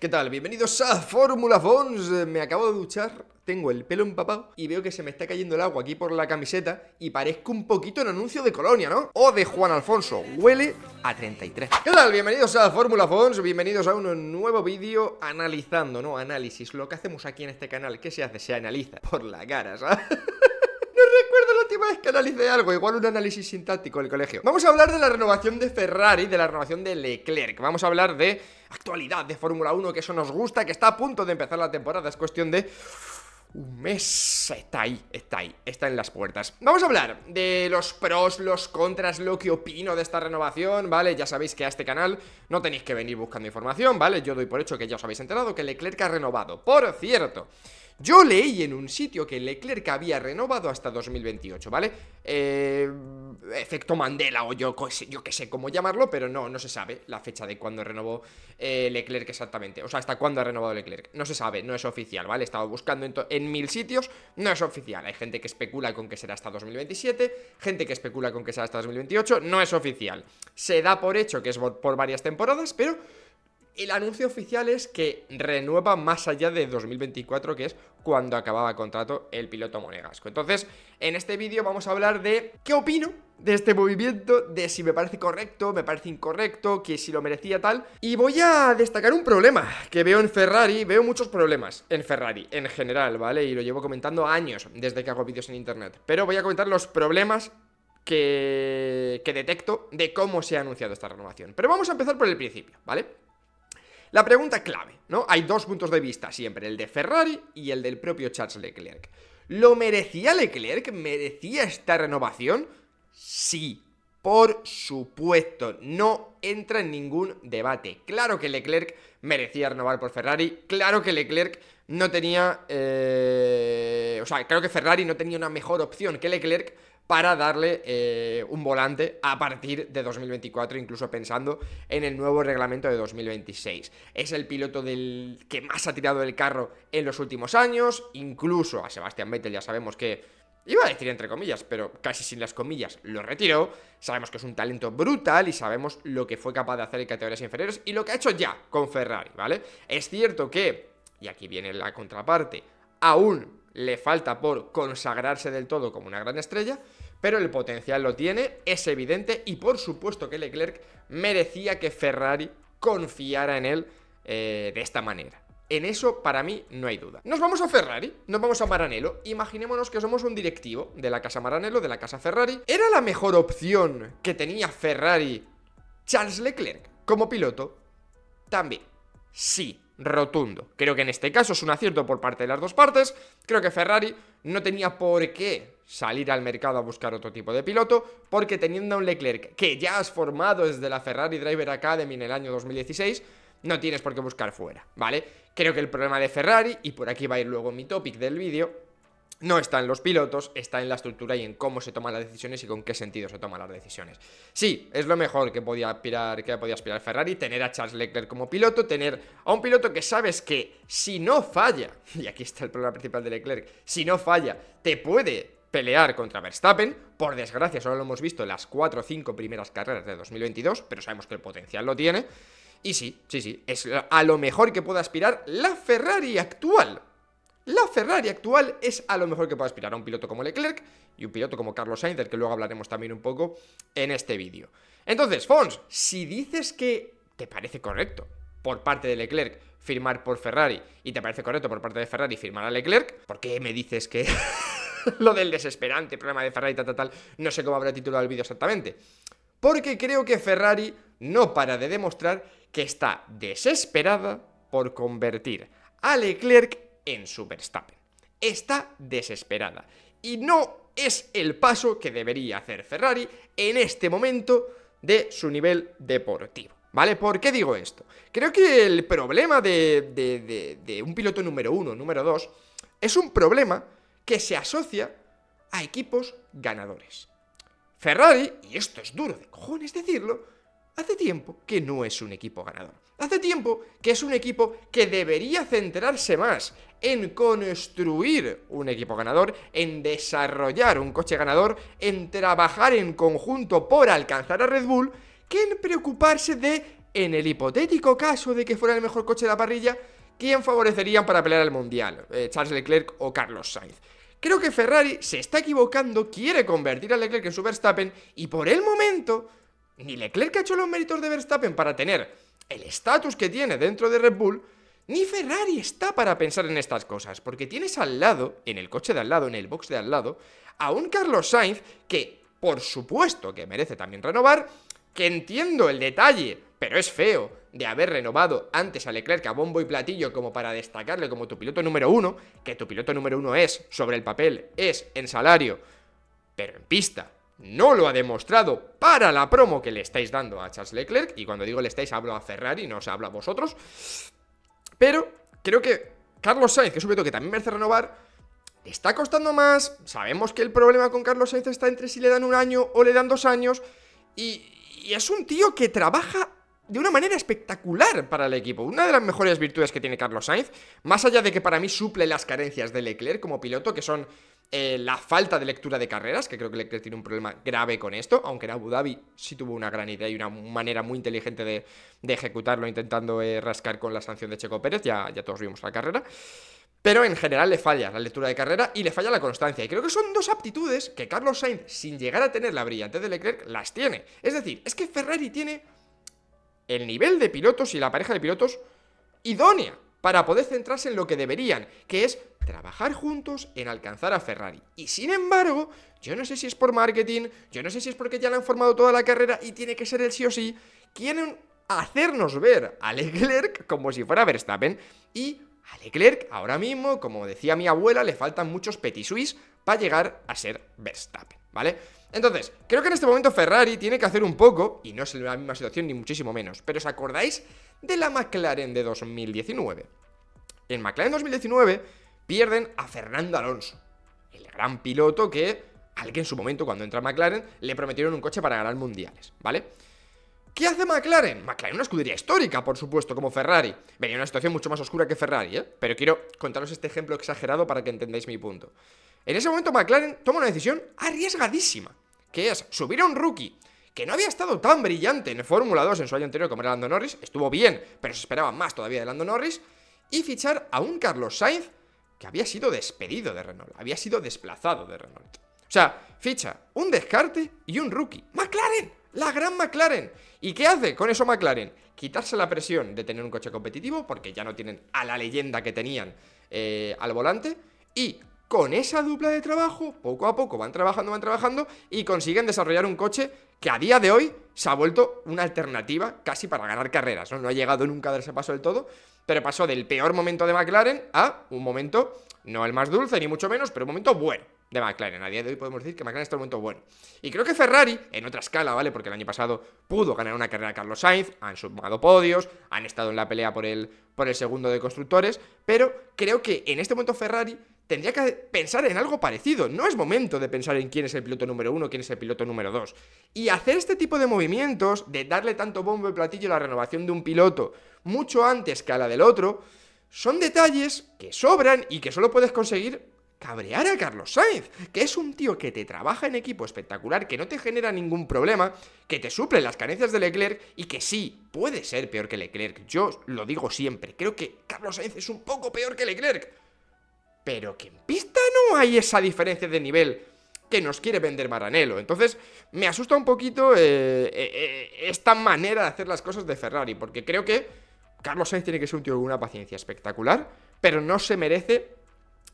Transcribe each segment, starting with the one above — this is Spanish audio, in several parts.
¿Qué tal? Bienvenidos a Fórmula Fons. Eh, me acabo de duchar, tengo el pelo empapado y veo que se me está cayendo el agua aquí por la camiseta y parezco un poquito en anuncio de Colonia, ¿no? O de Juan Alfonso. Huele a 33. ¿Qué tal? Bienvenidos a Fórmula Fons, bienvenidos a un nuevo vídeo analizando, ¿no? Análisis, lo que hacemos aquí en este canal, ¿Qué se hace? Se analiza por la cara, ¿sabes? Es que analice algo, igual un análisis sintáctico del el colegio. Vamos a hablar de la renovación de Ferrari, de la renovación de Leclerc. Vamos a hablar de actualidad de Fórmula 1, que eso nos gusta, que está a punto de empezar la temporada. Es cuestión de un mes. Está ahí, está ahí, está en las puertas. Vamos a hablar de los pros, los contras, lo que opino de esta renovación, ¿vale? Ya sabéis que a este canal no tenéis que venir buscando información, ¿vale? Yo doy por hecho que ya os habéis enterado que Leclerc ha renovado. Por cierto, yo leí en un sitio que Leclerc había renovado hasta 2028, ¿vale? Eh, efecto Mandela o yo, yo qué sé cómo llamarlo, pero no, no se sabe la fecha de cuándo renovó eh, Leclerc exactamente. O sea, hasta cuándo ha renovado Leclerc. No se sabe, no es oficial, ¿vale? He estado buscando en, en mil sitios, no es oficial. Hay gente que especula con que será hasta 2027, gente que especula con que será hasta 2028, no es oficial. Se da por hecho que es por varias temporadas, pero el anuncio oficial es que renueva más allá de 2024, que es cuando acababa contrato el piloto monegasco. Entonces, en este vídeo vamos a hablar de qué opino de este movimiento, de si me parece correcto, me parece incorrecto, que si lo merecía tal. Y voy a destacar un problema que veo en Ferrari, veo muchos problemas en Ferrari en general, ¿vale? Y lo llevo comentando años desde que hago vídeos en internet. Pero voy a comentar los problemas que, que detecto de cómo se ha anunciado esta renovación. Pero vamos a empezar por el principio, ¿vale? La pregunta clave, ¿no? Hay dos puntos de vista siempre, el de Ferrari y el del propio Charles Leclerc. ¿Lo merecía Leclerc? ¿Merecía esta renovación? Sí, por supuesto, no entra en ningún debate. Claro que Leclerc merecía renovar por Ferrari, claro que Leclerc no tenía... Eh, o sea, creo que Ferrari no tenía una mejor opción que Leclerc para darle eh, un volante a partir de 2024, incluso pensando en el nuevo reglamento de 2026. Es el piloto del que más ha tirado del carro en los últimos años, incluso a Sebastián Vettel ya sabemos que iba a decir entre comillas, pero casi sin las comillas, lo retiró. Sabemos que es un talento brutal y sabemos lo que fue capaz de hacer en categorías inferiores y lo que ha hecho ya con Ferrari, ¿vale? Es cierto que, y aquí viene la contraparte, aún le falta por consagrarse del todo como una gran estrella, pero el potencial lo tiene, es evidente y por supuesto que Leclerc merecía que Ferrari confiara en él eh, de esta manera. En eso para mí no hay duda. Nos vamos a Ferrari, nos vamos a Maranello. Imaginémonos que somos un directivo de la casa Maranello, de la casa Ferrari. ¿Era la mejor opción que tenía Ferrari Charles Leclerc como piloto? También. Sí, rotundo. Creo que en este caso es un acierto por parte de las dos partes. Creo que Ferrari no tenía por qué salir al mercado a buscar otro tipo de piloto, porque teniendo a un Leclerc que ya has formado desde la Ferrari Driver Academy en el año 2016, no tienes por qué buscar fuera, ¿vale? Creo que el problema de Ferrari, y por aquí va a ir luego mi topic del vídeo, no está en los pilotos, está en la estructura y en cómo se toman las decisiones y con qué sentido se toman las decisiones. Sí, es lo mejor que podía aspirar, que podía aspirar Ferrari, tener a Charles Leclerc como piloto, tener a un piloto que sabes que si no falla, y aquí está el problema principal de Leclerc, si no falla, te puede pelear contra Verstappen. Por desgracia, solo lo hemos visto en las cuatro o cinco primeras carreras de 2022, pero sabemos que el potencial lo tiene. Y sí, sí, sí, es a lo mejor que pueda aspirar la Ferrari actual la Ferrari actual es a lo mejor que puede aspirar a un piloto como Leclerc y un piloto como Carlos Sainz, del que luego hablaremos también un poco en este vídeo. Entonces, Fons, si dices que te parece correcto por parte de Leclerc firmar por Ferrari y te parece correcto por parte de Ferrari firmar a Leclerc, ¿por qué me dices que lo del desesperante problema de Ferrari, tal, tal, tal, no sé cómo habrá titulado el vídeo exactamente? Porque creo que Ferrari no para de demostrar que está desesperada por convertir a Leclerc en su Está desesperada. Y no es el paso que debería hacer Ferrari en este momento de su nivel deportivo. ¿Vale? ¿Por qué digo esto? Creo que el problema de, de un piloto número uno, número dos, es un problema que se asocia a equipos ganadores. Ferrari, y esto es duro de cojones decirlo, Hace tiempo que no es un equipo ganador. Hace tiempo que es un equipo que debería centrarse más en construir un equipo ganador, en desarrollar un coche ganador, en trabajar en conjunto por alcanzar a Red Bull, que en preocuparse de, en el hipotético caso de que fuera el mejor coche de la parrilla, quién favorecerían para pelear al Mundial, eh, Charles Leclerc o Carlos Sainz. Creo que Ferrari se está equivocando, quiere convertir a Leclerc en su Verstappen y por el momento ni Leclerc ha hecho los méritos de Verstappen para tener el estatus que tiene dentro de Red Bull, ni Ferrari está para pensar en estas cosas, porque tienes al lado, en el coche de al lado, en el box de al lado, a un Carlos Sainz que, por supuesto, que merece también renovar, que entiendo el detalle, pero es feo, de haber renovado antes a Leclerc a bombo y platillo como para destacarle como tu piloto número uno, que tu piloto número uno es, sobre el papel, es en salario, pero en pista no lo ha demostrado para la promo que le estáis dando a Charles Leclerc, y cuando digo le estáis hablo a Ferrari, no os hablo a vosotros, pero creo que Carlos Sainz, que es un que también merece renovar, está costando más, sabemos que el problema con Carlos Sainz está entre si le dan un año o le dan dos años, y es un tío que trabaja de una manera espectacular para el equipo. Una de las mejores virtudes que tiene Carlos Sainz, más allá de que para mí suple las carencias de Leclerc como piloto, que son eh, la falta de lectura de carreras, que creo que Leclerc tiene un problema grave con esto, aunque en Abu Dhabi sí tuvo una gran idea y una manera muy inteligente de, ejecutarlo, intentando eh, rascar con la sanción de Checo Pérez, ya, ya todos vimos la carrera. Pero en general le falla la lectura de carrera y le falla la constancia. Y creo que son dos aptitudes que Carlos Sainz, sin llegar a tener la brillante de Leclerc, las tiene. Es decir, es que Ferrari tiene el nivel de pilotos y la pareja de pilotos idónea para poder centrarse en lo que deberían, que es trabajar juntos en alcanzar a Ferrari. Y sin embargo, yo no sé si es por marketing, yo no sé si es porque ya le han formado toda la carrera y tiene que ser el sí o sí, quieren hacernos ver a Leclerc como si fuera Verstappen. Y a Leclerc, ahora mismo, como decía mi abuela, le faltan muchos petit suisse para llegar a ser Verstappen, ¿vale? Entonces, creo que en este momento Ferrari tiene que hacer un poco, y no es la misma situación ni muchísimo menos, pero ¿os acordáis de la McLaren de 2019? En McLaren 2019 pierden a Fernando Alonso, el gran piloto que, al que en su momento cuando entra McLaren, le prometieron un coche para ganar mundiales, ¿vale? ¿Qué hace McLaren? McLaren es una escudería histórica, por supuesto, como Ferrari. Venía una situación mucho más oscura que Ferrari, ¿eh? Pero quiero contaros este ejemplo exagerado para que entendáis mi punto. En ese momento McLaren toma una decisión arriesgadísima, que es subir a un rookie que no había estado tan brillante en Fórmula 2 en su año anterior como era Lando Norris, estuvo bien, pero se esperaba más todavía de Lando Norris, y fichar a un Carlos Sainz que había sido despedido de Renault, había sido desplazado de Renault. O sea, ficha un descarte y un rookie. McLaren, la gran McLaren. ¿Y qué hace con eso McLaren? Quitarse la presión de tener un coche competitivo, porque ya no tienen a la leyenda que tenían eh, al volante, y con esa dupla de trabajo, poco a poco van trabajando, van trabajando y consiguen desarrollar un coche que a día de hoy se ha vuelto una alternativa casi para ganar carreras. No, no ha llegado nunca a darse paso del todo, pero pasó del peor momento de McLaren a un momento, no el más dulce ni mucho menos, pero un momento bueno de McLaren. A día de hoy podemos decir que McLaren está en un momento bueno. Y creo que Ferrari, en otra escala, ¿vale? Porque el año pasado pudo ganar una carrera Carlos Sainz, han sumado podios, han estado en la pelea por el, por el segundo de constructores, pero creo que en este momento Ferrari tendría que pensar en algo parecido. No es momento de pensar en quién es el piloto número uno, quién es el piloto número dos. Y hacer este tipo de movimientos, de darle tanto bombo y platillo a la renovación de un piloto mucho antes que a la del otro, son detalles que sobran y que solo puedes conseguir cabrear a Carlos Sainz, que es un tío que te trabaja en equipo espectacular, que no te genera ningún problema, que te suple las carencias de Leclerc y que sí, puede ser peor que Leclerc. Yo lo digo siempre, creo que Carlos Sainz es un poco peor que Leclerc pero que en pista no hay esa diferencia de nivel que nos quiere vender Maranelo Entonces, me asusta un poquito eh, eh, eh, esta manera de hacer las cosas de Ferrari, porque creo que Carlos Sainz tiene que ser un tío con una paciencia espectacular, pero no se merece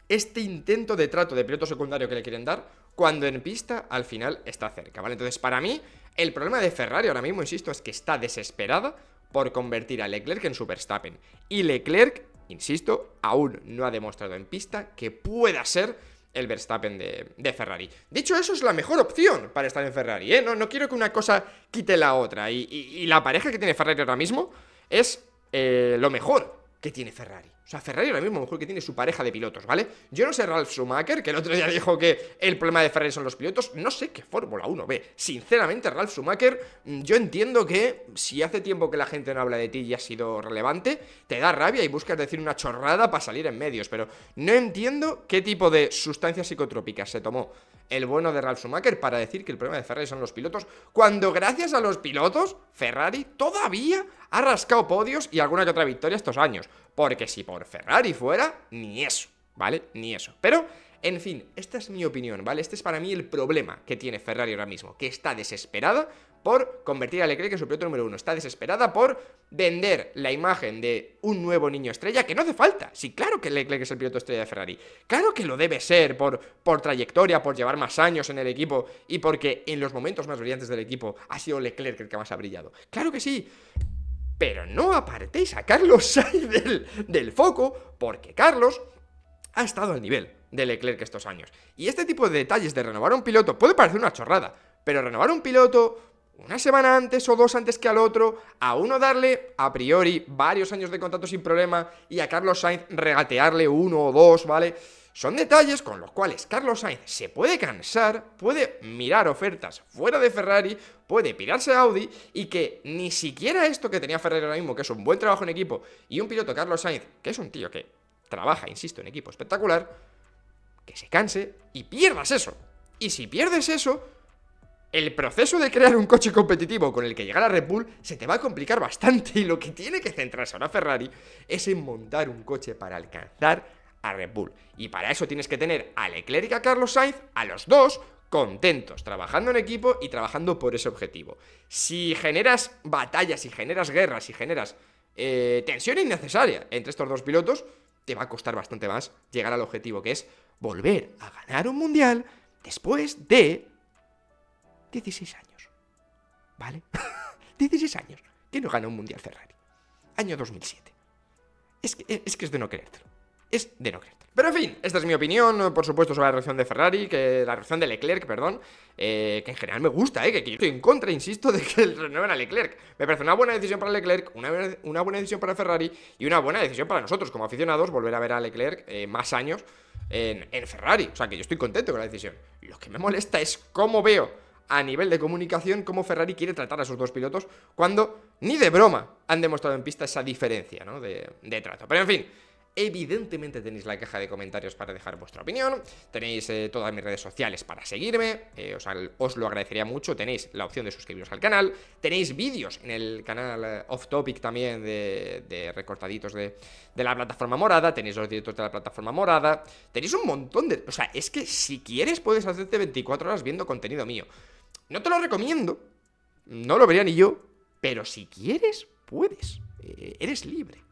este intento de trato de piloto secundario que le quieren dar cuando en pista al final está cerca, ¿vale? Entonces, para mí, el problema de Ferrari ahora mismo, insisto, es que está desesperada por convertir a Leclerc en Superstappen. Y Leclerc insisto, aún no ha demostrado en pista que pueda ser el Verstappen de, Ferrari. Dicho eso es la mejor opción para estar en Ferrari, ¿eh? No, no quiero que una cosa quite la otra. Y, la pareja que tiene Ferrari ahora mismo es eh, lo mejor que tiene Ferrari. O sea, Ferrari ahora mismo, mejor que tiene su pareja de pilotos, ¿vale? Yo no sé Ralf Schumacher, que el otro día dijo que el problema de Ferrari son los pilotos. No sé qué Fórmula 1 ve. Sinceramente, Ralf Schumacher, mm, yo entiendo que si hace tiempo que la gente no habla de ti y ha sido relevante, te da rabia y buscas decir una chorrada para salir en medios. Pero no entiendo qué tipo de sustancias psicotrópicas se tomó el bueno de Ralf Schumacher para decir que el problema de Ferrari son los pilotos, cuando gracias a los pilotos, Ferrari todavía ha rascado podios y alguna que otra victoria estos años. Porque si por Ferrari fuera, ni eso, ¿vale? Ni eso. Pero, en fin, esta es mi opinión, ¿vale? Este es para mí el problema que tiene Ferrari ahora mismo, que está desesperada por convertir a Leclerc en su piloto número uno. Está desesperada por vender la imagen de un nuevo niño estrella, que no hace falta. Sí, claro que Leclerc es el piloto estrella de Ferrari. Claro que lo debe ser por, por trayectoria, por llevar más años en el equipo y porque en los momentos más brillantes del equipo ha sido Leclerc el que más ha brillado. Claro que sí. Pero no apartéis a Carlos Sainz del, foco, porque Carlos ha estado al nivel de Leclerc estos años. Y este tipo de detalles de renovar un piloto puede parecer una chorrada, pero renovar un piloto una semana antes o dos antes que al otro, a uno darle a priori varios años de contrato sin problema y a Carlos Sainz regatearle uno o dos, ¿vale? Son detalles con los cuales Carlos Sainz se puede cansar, puede mirar ofertas fuera de Ferrari, puede pirarse a Audi y que ni siquiera esto que tenía Ferrari ahora mismo, que es un buen trabajo en equipo y un piloto Carlos Sainz, que es un tío que trabaja, insisto, en equipo espectacular, que se canse y pierdas eso. Y si pierdes eso, el proceso de crear un coche competitivo con el que llegar a Red Bull se te va a complicar bastante y lo que tiene que centrarse ahora Ferrari es en montar un coche para alcanzar a Red Bull. Y para eso tienes que tener a Leclerc y a Carlos Sainz, a los dos, contentos, trabajando en equipo y trabajando por ese objetivo. Si generas batallas, si generas guerras, si generas eh, tensión innecesaria entre estos dos pilotos, te va a costar bastante más llegar al objetivo, que es volver a ganar un mundial después de 16 años. ¿Vale? 16 años. Que no gana un mundial Ferrari. Año 2007. Es que es, que es de no creértelo de no creer. Pero en fin, esta es mi opinión, por supuesto, sobre la reacción de Ferrari, que la reacción de Leclerc, perdón, eh, que en general me gusta, eh, que que estoy en contra, insisto, de que renueven a Leclerc. Me parece una buena decisión para Leclerc, una, una, buena decisión para Ferrari y una buena decisión para nosotros como aficionados volver a ver a Leclerc eh, más años en, Ferrari. O sea, que yo estoy contento con la decisión. Lo que me molesta es cómo veo a nivel de comunicación cómo Ferrari quiere tratar a sus dos pilotos cuando ni de broma han demostrado en pista esa diferencia de trato. Pero en fin, Evidentemente tenéis la caja de comentarios para dejar vuestra opinión. Tenéis eh, todas mis redes sociales para seguirme. Eh, os, os, lo agradecería mucho. Tenéis la opción de suscribiros al canal. Tenéis vídeos en el canal eh, Off Topic también de, recortaditos de, de, la plataforma morada. Tenéis los directos de la plataforma morada. Tenéis un montón de... O sea, es que si quieres puedes hacerte 24 horas viendo contenido mío. No te lo recomiendo. No lo vería ni yo. Pero si quieres, puedes. Eh, eres libre.